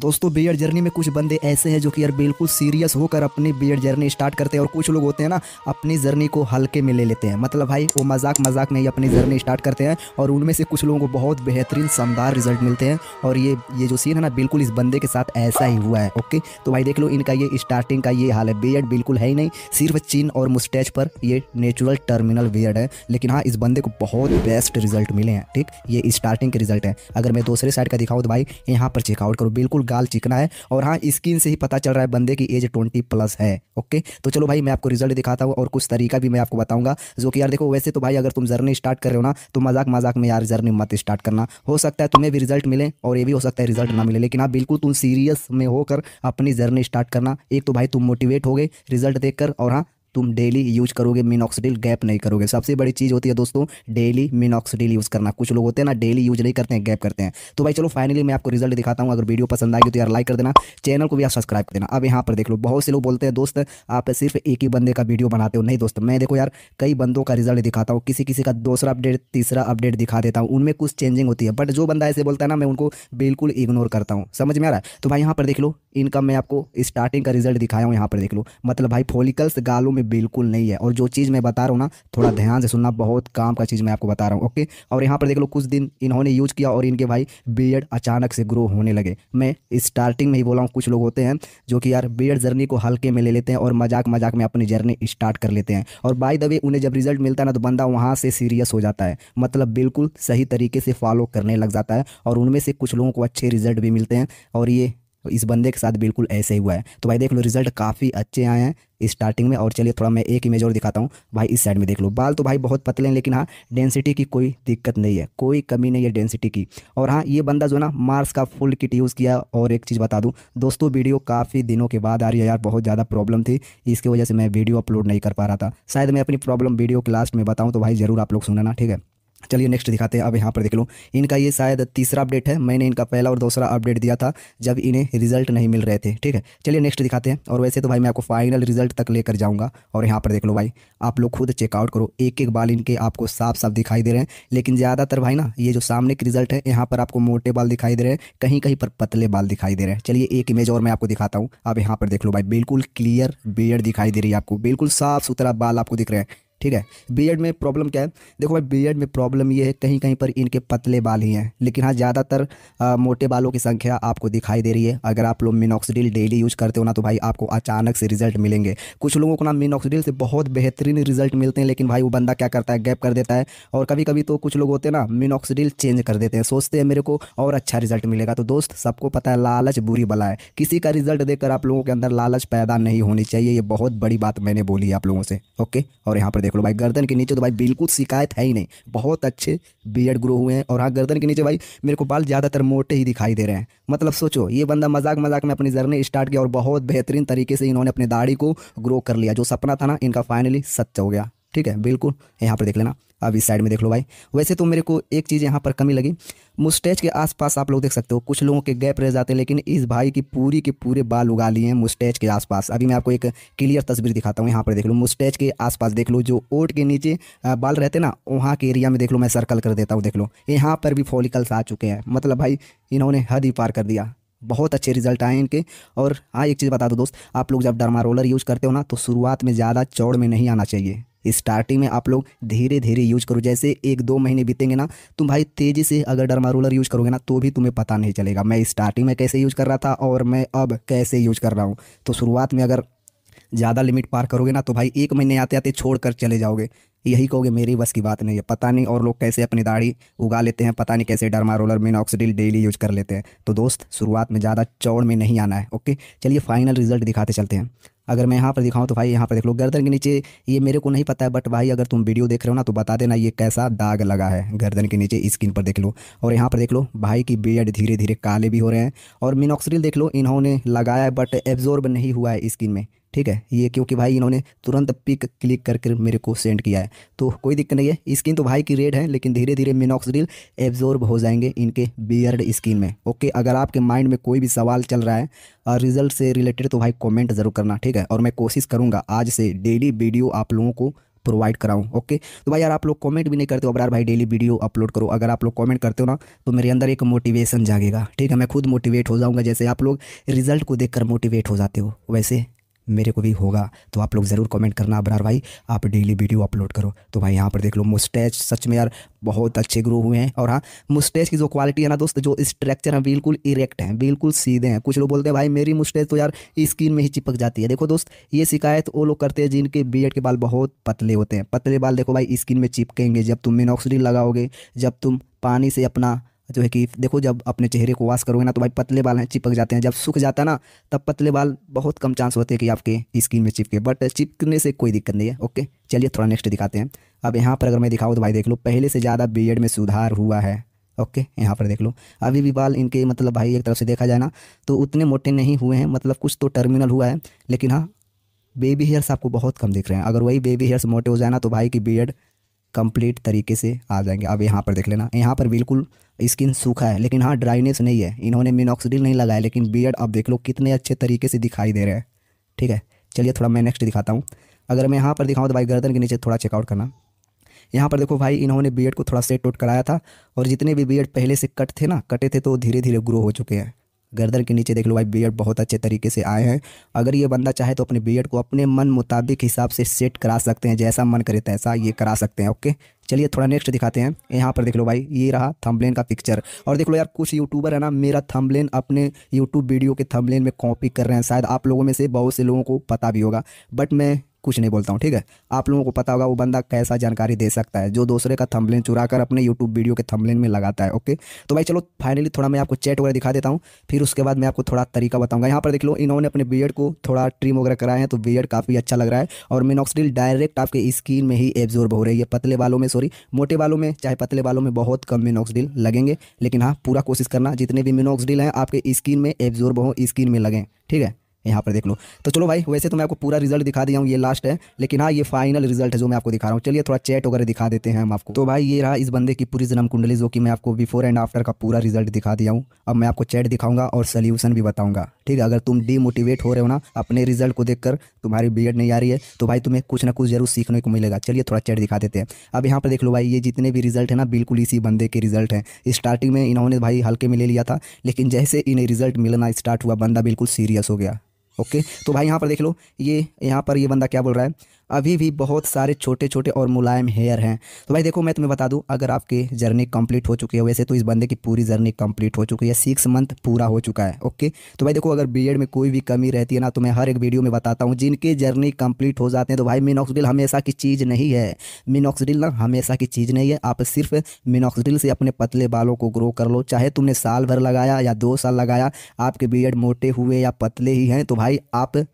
दोस्तों B journey में कुछ बंदे ऐसे हैं जो कि यार बिल्कुल सीरियस होकर अपनी बी जर्नी स्टार्ट करते हैं और कुछ लोग होते हैं ना अपनी जर्नी को हल्के में ले लेते हैं मतलब भाई वो मजाक मजाक में ही अपनी जर्नी स्टार्ट करते हैं और उनमें से कुछ लोगों को बहुत बेहतरीन शानदार रिजल्ट मिलते हैं और ये ये जो सीन है ना बिल्कुल इस बंदे के साथ ऐसा ही हुआ है ओके तो भाई देख लो इनका ये स्टार्टिंग का ये हाल है बी बिल्कुल है ही नहीं सिर्फ चीन और मुस्टैच पर ये नेचुरल टर्मिनल बियर्ड है लेकिन हाँ इस बंदे को बहुत बेस्ट रिजल्ट मिले हैं ठीक ये स्टार्टिंग के रिजल्ट हैं अगर मैं दूसरे साइड का दिखाऊँ तो भाई यहाँ पर चेकआउट करो बिल्कुल गाल चिकना है और हाँ स्किन से ही पता चल रहा है बंदे की एज ट्वेंटी प्लस है ओके तो चलो भाई मैं आपको रिजल्ट दिखाता हूँ और कुछ तरीका भी मैं आपको बताऊंगा जो कि यार देखो वैसे तो भाई अगर तुम जर्नी स्टार्ट कर रहे हो ना तो मजाक मजाक में यार जर्नी मत स्टार्ट करना हो सकता है तुम्हें भी रिजल्ट मिले और ये भी हो सकता है रिजल्ट ना मिले लेकिन आप हाँ, बिल्कुल तुम सीरियस में होकर अपनी जर्नी स्टार्ट करना एक तो भाई तुम मोटिवेट हो गए रिजल्ट देखकर और हाँ तुम डेली यूज करोगे मिनॉक्सिडिल गैप नहीं करोगे सबसे बड़ी चीज़ होती है दोस्तों डेली मिनॉक्सिडिल यूज़ करना कुछ लोग होते हैं ना डेली यूज नहीं करते हैं गैप करते हैं तो भाई चलो फाइनली मैं आपको रिजल्ट दिखाता हूँ अगर वीडियो पसंद आएगी तो यार लाइक कर देना चैनल को भी आप सब्सक्राइब कर देना अब यहाँ पर देख लो बहुत से लोग बोलते हैं दोस्त आप सिर्फ एक ही बंदे का वीडियो बनाते हो नहीं दोस्त मैं देखो यार कई बंदों का रिजल्ट दिखाता हूँ किसी किसी का दूसरा अपडेट तीसरा अपडेट दिखा देता हूँ उनमें कुछ चेंजिंग होती है बट जो बंदा ऐसे बोलता है ना मैं उनको बिल्कुल इग्नोर करता हूँ समझ में आ रहा है तो भाई यहाँ पर देख लो इनका मैं आपको स्टार्टिंग का रिजल्ट दिखाया हूँ यहाँ पर देख लो मतलब भाई फोलिकल्स गालों में बिल्कुल नहीं है और जो चीज़ मैं बता रहा हूँ ना थोड़ा ध्यान से सुनना बहुत काम का चीज़ मैं आपको बता रहा हूँ ओके और यहाँ पर देख लो कुछ दिन इन्होंने यूज़ किया और इनके भाई बियर्ड अचानक से ग्रो होने लगे मैं स्टार्टिंग में ही बोला हूँ कुछ लोग होते हैं जो कि यार बियर्ड जर्नी को हल्के में ले लेते हैं और मजाक मजाक में अपनी जर्नी स्टार्ट कर लेते हैं और बाई द वे उन्हें जब रिजल्ट मिलता है ना तो बंदा वहाँ से सीरियस हो जाता है मतलब बिल्कुल सही तरीके से फॉलो करने लग जाता है और उनमें से कुछ लोगों को अच्छे रिजल्ट भी मिलते हैं और ये इस बंदे के साथ बिल्कुल ऐसे ही हुआ है तो भाई देख लो रिजल्ट काफ़ी अच्छे आए हैं स्टार्टिंग में और चलिए थोड़ा मैं एक इमेज और दिखाता हूँ भाई इस साइड में देख लो बाल तो भाई बहुत पतले हैं लेकिन हाँ डेंसिटी की कोई दिक्कत नहीं है कोई कमी नहीं है डेंसिटी की और हाँ ये बंदा जो ना मार्स का फुल किट यूज़ किया और एक चीज़ बता दूँ दोस्तों वीडियो काफ़ी दिनों के बाद आ रही है यार बहुत ज़्यादा प्रॉब्लम थी इसकी वजह से मैं वीडियो अपलोड नहीं कर पा रहा था शायद मैं अपनी प्रॉब्लम वीडियो के लास्ट में बताऊँ तो भाई ज़रूर आप लोग सुनना ठीक है चलिए नेक्स्ट दिखाते हैं अब यहाँ पर देख लो इनका ये शायद तीसरा अपडेट है मैंने इनका पहला और दूसरा अपडेट दिया था जब इन्हें रिजल्ट नहीं मिल रहे थे ठीक है चलिए नेक्स्ट दिखाते हैं और वैसे तो भाई मैं आपको फाइनल रिजल्ट तक लेकर जाऊँगा और यहाँ पर देख लो भाई आप लोग खुद चेकआउट करो एक एक बाल इनके आपको साफ साफ दिखाई दे रहे हैं लेकिन ज़्यादातर भाई ना ये जो सामने के रिजल्ट है यहाँ पर आपको मोटे बाल दिखाई दे रहे हैं कहीं कहीं पर पतले बाल दिखाई दे रहे हैं चलिए एक इमेज और मैं आपको दिखाता हूँ आप यहाँ पर देख लो भाई बिल्कुल क्लियर बियड दिखाई दे रही है आपको बिल्कुल साफ सुथरा बाल आपको दिख रहे हैं ठीक है बीएड में प्रॉब्लम क्या है देखो भाई बीएड में प्रॉब्लम ये है कहीं कहीं पर इनके पतले बाल ही हैं लेकिन हाँ ज़्यादातर मोटे बालों की संख्या आपको दिखाई दे रही है अगर आप लोग मिनोक्सीडिल डेली यूज करते हो ना तो भाई आपको अचानक से रिजल्ट मिलेंगे कुछ लोगों को ना मिनोक्सीडिल से बहुत बेहतरीन रिजल्ट मिलते हैं लेकिन भाई वो बंदा क्या करता है गैप कर देता है और कभी कभी तो कुछ लोग होते हैं ना मिनोक्सीडिल चेंज कर देते हैं सोचते हैं मेरे को और अच्छा रिजल्ट मिलेगा तो दोस्त सबको पता है लालच बुरी बला है किसी का रिजल्ट देखकर आप लोगों के अंदर लालच पैदा नहीं होनी चाहिए ये बहुत बड़ी बात मैंने बोली आप लोगों से ओके और यहाँ पर देखो लो भाई गर्दन के नीचे तो भाई बिल्कुल शिकायत है ही नहीं बहुत अच्छे बियर्ड ग्रो हुए हैं और हाँ गर्दन के नीचे भाई मेरे को बाल ज़्यादातर मोटे ही दिखाई दे रहे हैं मतलब सोचो ये बंदा मजाक मजाक में अपनी जर्नी स्टार्ट किया और बहुत बेहतरीन तरीके से इन्होंने अपनी दाढ़ी को ग्रो कर लिया जो सपना था ना इनका फाइनली सच हो गया ठीक है बिल्कुल यहाँ पर देख लेना अब इस साइड में देख लो भाई वैसे तो मेरे को एक चीज़ यहाँ पर कमी लगी मुस्टैच के आसपास आप लोग देख सकते हो कुछ लोगों के गैप रह जाते हैं लेकिन इस भाई की पूरी के पूरे बाल उगा लिए हैं मुस्टैच के आसपास अभी मैं आपको एक क्लियर तस्वीर दिखाता हूँ यहाँ पर देख लो मुस्टैच के आसपास देख लो जो ओट के नीचे बाल रहते ना वहाँ के एरिया में देख लो मैं सर्कल कर देता हूँ देख लो यहाँ पर भी फॉलिकल्स आ चुके हैं मतलब भाई इन्होंने हद ही पार कर दिया बहुत अच्छे रिजल्ट आए इनके और हाँ एक चीज़ बता दो दोस्त आप लोग जब डरमा रोलर यूज़ करते हो ना तो शुरुआत में ज़्यादा चौड़ में नहीं आना चाहिए स्टार्टिंग में आप लोग धीरे धीरे यूज करो जैसे एक दो महीने बीतेंगे ना तुम तो भाई तेज़ी से अगर डरमा रोलर यूज करोगे ना तो भी तुम्हें पता नहीं चलेगा मैं स्टार्टिंग में कैसे यूज कर रहा था और मैं अब कैसे यूज कर रहा हूँ तो शुरुआत में अगर ज़्यादा लिमिट पार करोगे ना तो भाई एक महीने आते आते छोड़ कर चले जाओगे यही कहोगे मेरी बस की बात नहीं है पता नहीं और लोग कैसे अपनी दाढ़ी उगा लेते हैं पता नहीं कैसे डरमा रोलर मिन ऑक्सीडिल डेली यूज कर लेते हैं तो दोस्त शुरुआत में ज़्यादा चौड़ में नहीं आना है ओके चलिए फाइनल रिजल्ट दिखाते चलते हैं अगर मैं यहाँ पर दिखाऊँ तो भाई यहाँ पर देख लो गर्दन के नीचे ये मेरे को नहीं पता है बट भाई अगर तुम वीडियो देख रहे हो ना तो बता देना ये कैसा दाग लगा है गर्दन के नीचे स्किन पर देख लो और यहाँ पर देख लो भाई की बियड धीरे धीरे काले भी हो रहे हैं और मिनोक्सरिल देख लो इन्होंने लगाया है बट एब्जॉर्ब नहीं हुआ है स्किन में ठीक है ये क्योंकि भाई इन्होंने तुरंत पिक क्लिक करके मेरे को सेंड किया है तो कोई दिक्कत नहीं है स्किन तो भाई की रेड है लेकिन धीरे धीरे मिनॉक्सडिल एब्जॉर्ब हो जाएंगे इनके बियर्ड स्किन में ओके अगर आपके माइंड में कोई भी सवाल चल रहा है और रिजल्ट से रिलेटेड तो भाई कॉमेंट ज़रूर करना ठीक है और मैं कोशिश करूँगा आज से डेली वीडियो आप लोगों को प्रोवाइड कराऊँ ओके तो भाई यार आप लोग कमेंट भी नहीं करते हो अब यार भाई डेली वीडियो अपलोड करो अगर आप लोग कमेंट करते हो ना तो मेरे अंदर एक मोटिवेशन जागेगा ठीक है मैं खुद मोटिवेट हो जाऊँगा जैसे आप लोग रिजल्ट को देखकर मोटिवेट हो जाते हो वैसे मेरे को भी होगा तो आप लोग ज़रूर कमेंट करना बरार भाई आप डेली वीडियो अपलोड करो तो भाई यहाँ पर देख लो मुस्टैच सच में यार बहुत अच्छे ग्रो हुए हैं और हाँ मुस्टैच की जो क्वालिटी है ना दोस्त जो स्ट्रक्चर है बिल्कुल इरेक्ट हैं बिल्कुल सीधे हैं कुछ लोग बोलते हैं भाई मेरी मुस्टैच तो यार स्किन में ही चिपक जाती है देखो दोस्त ये शिकायत वो लोग करते हैं जिनके बी के बाल बहुत पतले होते हैं पतले बाल देखो भाई स्किन में चिपकेंगे जब तुम मिनोक्सडी लगाओगे जब तुम पानी से अपना जो है कि देखो जब अपने चेहरे को वॉश करोगे ना तो भाई पतले बाल हैं चिपक जाते हैं जब सूख जाता है ना तब पतले बाल बहुत कम चांस होते हैं कि आपके स्किन में चिपके बट चिपकने से कोई दिक्कत नहीं है ओके चलिए थोड़ा नेक्स्ट दिखाते हैं अब यहाँ पर अगर मैं दिखाऊँ तो भाई देख लो पहले से ज़्यादा बी में सुधार हुआ है ओके okay, यहाँ पर देख लो अभी भी बाल इनके मतलब भाई एक तरफ से देखा जाए ना तो उतने मोटे नहीं हुए हैं मतलब कुछ तो टर्मिनल हुआ है लेकिन हाँ बेबी हेयर्स आपको बहुत कम दिख रहे हैं अगर वही बेबी हेयर्स मोटे हो जाए ना तो भाई की बियड कंप्लीट तरीके से आ जाएंगे अब यहाँ पर देख लेना यहाँ पर बिल्कुल स्किन सूखा है लेकिन हाँ ड्राइनेस नहीं है इन्होंने मिनॉक्सिडिल नहीं लगाया लेकिन बियर्ड आप देख लो कितने अच्छे तरीके से दिखाई दे रहे हैं ठीक है चलिए थोड़ा मैं नेक्स्ट दिखाता हूँ अगर मैं यहाँ पर दिखाऊँ तो भाई गर्दन के नीचे थोड़ा चेकआउट करना यहाँ पर देखो भाई इन्होंने बियड को थोड़ा सेट टोट कराया था और जितने भी बियड पहले से कट थे ना कटे थे तो धीरे धीरे ग्रो हो चुके हैं गर्दन के नीचे देख लो भाई बियड बहुत अच्छे तरीके से आए हैं अगर ये बंदा चाहे तो अपने बियड को अपने मन मुताबिक हिसाब से सेट करा सकते हैं जैसा मन करे तैसा ये करा सकते हैं ओके चलिए थोड़ा नेक्स्ट दिखाते हैं यहाँ पर देख लो भाई ये रहा थम्बलेन का पिक्चर और देख लो यार कुछ यूट्यूबर है ना मेरा थम्बलेन अपने यूट्यूब वीडियो के थम्बलेन में कॉपी कर रहे हैं शायद आप लोगों में से बहुत से लोगों को पता भी होगा बट मैं कुछ नहीं बोलता हूँ ठीक है आप लोगों को पता होगा वो बंदा कैसा जानकारी दे सकता है जो दूसरे का थंबलेन चुरा कर अपने यूट्यूब वीडियो के थमलेन में लगाता है ओके तो भाई चलो फाइनली थोड़ा मैं आपको चैट वगैरह दिखा देता हूँ फिर उसके बाद मैं आपको थोड़ा तरीका बताऊँगा यहाँ पर देख लो इन्होंने अपने बियड को थोड़ा ट्रिम वगैरह कराए हैं तो बियड काफ़ी अच्छा लग रहा है और मिनोक्सडिल डायरेक्ट आपके स्किन में ही एब्जॉर्ब हो रही है पतले बालों में सॉरी मोटे बालों में चाहे पतले बालों में बहुत कम मेनॉक्सडिल लगेंगे लेकिन हाँ पूरा कोशिश करना जितने भी मिनोक्सडिल हैं आपके स्किन में एब्जॉर्ब हों स्किन में लगें ठीक है यहाँ पर देख लो तो चलो भाई वैसे तो मैं आपको पूरा रिजल्ट दिखा दिया हूँ ये लास्ट है लेकिन हाँ ये फाइनल रिजल्ट है जो मैं आपको दिखा रहा हूँ चलिए थोड़ा चैट वगैरह दिखा देते हैं हम आपको तो भाई ये रहा इस बंदे की पूरी जन्म कुंडली जो कि मैं आपको बिफोर एंड आफ्टर का पूरा रिजल्ट दिखा दिया हूँ अब मैं आपको चैट दिखाऊंगा और सोल्यूशन भी बताऊंगा ठीक है अगर तुम डीमोटिवेट हो रहे हो ना अपने रिजल्ट को देखकर तुम्हारी बी नहीं आ रही है तो भाई तुम्हें कुछ ना कुछ जरूर सीखने को मिलेगा चलिए थोड़ा चैट दिखा देते हैं अब यहाँ पर देख लो भाई ये जितने भी रिजल्ट है ना बिल्कुल इसी बंदे के रिजल्ट हैं स्टार्टिंग में इन्होंने भाई हल्के में ले लिया था लेकिन जैसे इन्हें रिजल्ट मिलना स्टार्ट हुआ बंदा बिल्कुल सीरियस हो गया ओके तो भाई यहाँ पर देख लो ये यहाँ पर ये बंदा क्या बोल रहा है अभी भी बहुत सारे छोटे छोटे और मुलायम हेयर हैं तो भाई देखो मैं तुम्हें बता दूं अगर आपकी जर्नी कंप्लीट हो चुकी है वैसे तो इस बंदे की पूरी जर्नी कंप्लीट हो चुकी है सिक्स मंथ पूरा हो चुका है ओके तो भाई देखो अगर बी में कोई भी कमी रहती है ना तो मैं हर एक वीडियो में बताता हूँ जिनकी जर्नी कंप्लीट हो जाते हैं तो भाई मिनोक्सडिल हमेशा की चीज़ नहीं है मिनोक्सडिल ना हमेशा की चीज़ नहीं है आप सिर्फ मिनोक्सडिल से अपने पतले बालों को ग्रो कर लो चाहे तुमने साल भर लगाया या दो साल लगाया आपके बी मोटे हुए या पतले ही हैं तो भाई आप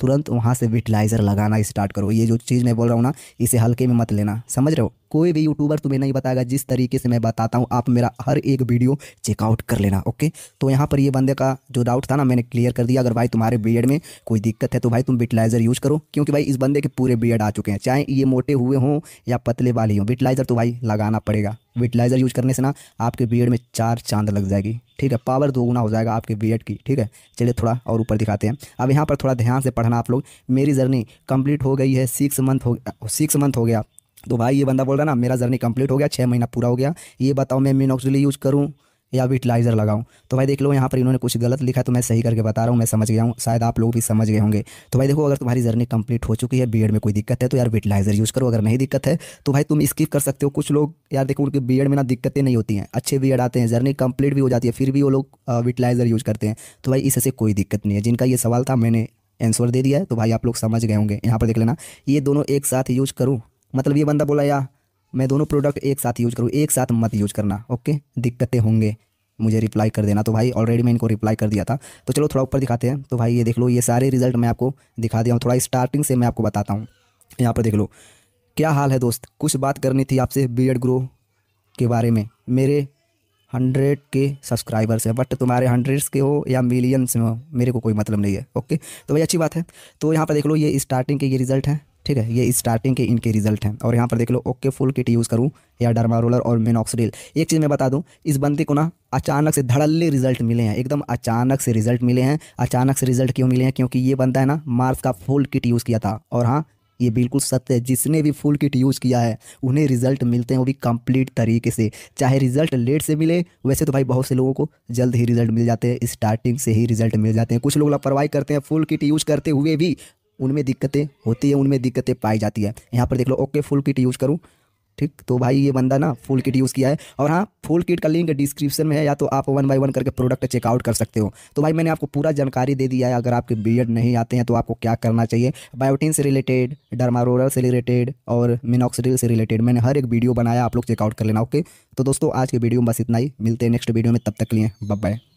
तुरंत वहाँ से विटिलाइज़र लगाना स्टार्ट करो ये जो चीज़ मैं बोल रहा हूँ ना इसे हल्के में मत लेना समझ रहे हो कोई भी यूट्यूबर तुम्हें नहीं बताएगा जिस तरीके से मैं बताता हूँ आप मेरा हर एक वीडियो चेकआउट कर लेना ओके तो यहाँ पर ये बंदे का जो डाउट था ना मैंने क्लियर कर दिया अगर भाई तुम्हारे बीएड में कोई दिक्कत है तो भाई तुम बिटलाइजर यूज़ करो क्योंकि भाई इस बंदे के पूरे बीएड आ चुके हैं चाहे ये मोटे हुए हों या पतले वाले हों बिटलाइजर तो भाई लगाना पड़ेगा विटलाइज़र यूज करने से ना आपके बीएड में चार चांद लग जाएगी ठीक है पावर दोगुना हो जाएगा आपके बीएड की ठीक है चलिए थोड़ा और ऊपर दिखाते हैं अब यहाँ पर थोड़ा ध्यान से पढ़ना आप लोग मेरी जर्नी कंप्लीट हो गई है सिक्स मंथ हो सिक्स मंथ हो गया तो भाई ये बंदा बोल रहा है ना मेरा जर्नी कंप्लीट हो गया छः महीना पूरा हो गया ये बताओ मैं मीनोक्सिली यूज़ करूँ या विटिलाइजर लगाऊं तो भाई देख लो यहाँ पर इन्होंने कुछ गलत लिखा तो मैं सही करके बता रहा हूँ मैं समझ गया हूँ शायद आप लोग भी समझ गए होंगे तो भाई देखो अगर तुम्हारी जर्नी कंप्लीट हो चुकी है बी में कोई दिक्कत है तो यार विटिलाइजर यूज़ करो अगर नहीं दिक्कत है तो भाई तुम स्किप कर सकते हो कुछ लोग यार देखो उनकी बी में ना दिक्कतें नहीं होती हैं अच्छे बी आते हैं जर्नी कंप्लीट भी हो जाती है फिर भी वो लोग विटिलाइजर यूज़ करते हैं तो भाई इससे कोई दिक्कत नहीं है जिनका ये सवाल था मैंने आंसर दे दिया है तो भाई आप लोग समझ गए होंगे यहाँ पर देख लेना ये दोनों एक साथ यूज़ करूँ मतलब ये बंदा बोला या मैं दोनों प्रोडक्ट एक साथ यूज करूँ एक साथ मत यूज करना ओके दिक्कतें होंगे मुझे रिप्लाई कर देना तो भाई ऑलरेडी मैं इनको रिप्लाई कर दिया था तो चलो थोड़ा ऊपर दिखाते हैं तो भाई ये देख लो ये सारे रिजल्ट मैं आपको दिखा दिया हूँ थोड़ा स्टार्टिंग से मैं आपको बताता हूँ यहाँ पर देख लो क्या हाल है दोस्त कुछ बात करनी थी आपसे बी ग्रो के बारे में मेरे हंड्रेड के सब्सक्राइबर्स हैं बट तुम्हारे हंड्रेड्स के हो या मिलियंस में हो मेरे को कोई मतलब नहीं है ओके तो भाई अच्छी बात है तो यहाँ पर देख लो ये स्टार्टिंग के ये रिजल्ट हैं ठीक है ये स्टार्टिंग के इनके रिजल्ट हैं और यहाँ पर देख लो ओके फुल किट यूज़ करूँ या डरमा रोलर और मेनॉक्सडिल एक चीज़ मैं बता दूँ इस बंदी को ना अचानक से धड़ल्ले रिजल्ट मिले हैं एकदम अचानक से रिजल्ट मिले हैं अचानक से रिजल्ट क्यों मिले हैं क्योंकि ये बंदा है ना मार्स का फुल किट यूज़ किया था और हाँ ये बिल्कुल सत्य है जिसने भी फुल किट यूज़ किया है उन्हें रिजल्ट मिलते हैं वो भी कंप्लीट तरीके से चाहे रिजल्ट लेट से मिले वैसे तो भाई बहुत से लोगों को जल्द ही रिजल्ट मिल जाते हैं स्टार्टिंग से ही रिजल्ट मिल जाते हैं कुछ लोग लापरवाही करते हैं फुल किट यूज़ करते हुए भी उनमें दिक्कतें होती है उनमें दिक्कतें पाई जाती है यहाँ पर देख लो ओके फुल किट यूज़ करूँ ठीक तो भाई ये बंदा ना फुल किट यूज़ किया है और हाँ फुल किट का लिंक डिस्क्रिप्शन में है या तो आप वन बाई वन करके प्रोडक्ट चेकआउट कर सकते हो तो भाई मैंने आपको पूरा जानकारी दे दिया है अगर आपके बीएड नहीं आते हैं तो आपको क्या करना चाहिए बायोटीन से रिलेटेड डरमारोरल से रिलेटेड और मिनॉक्सरिल से रिलेटेड मैंने हर एक वीडियो बनाया आप लोग चेकआउट कर लेना ओके तो दोस्तों आज के वीडियो में बस इतना ही मिलते हैं नेक्स्ट वीडियो में तब तक लिए बाय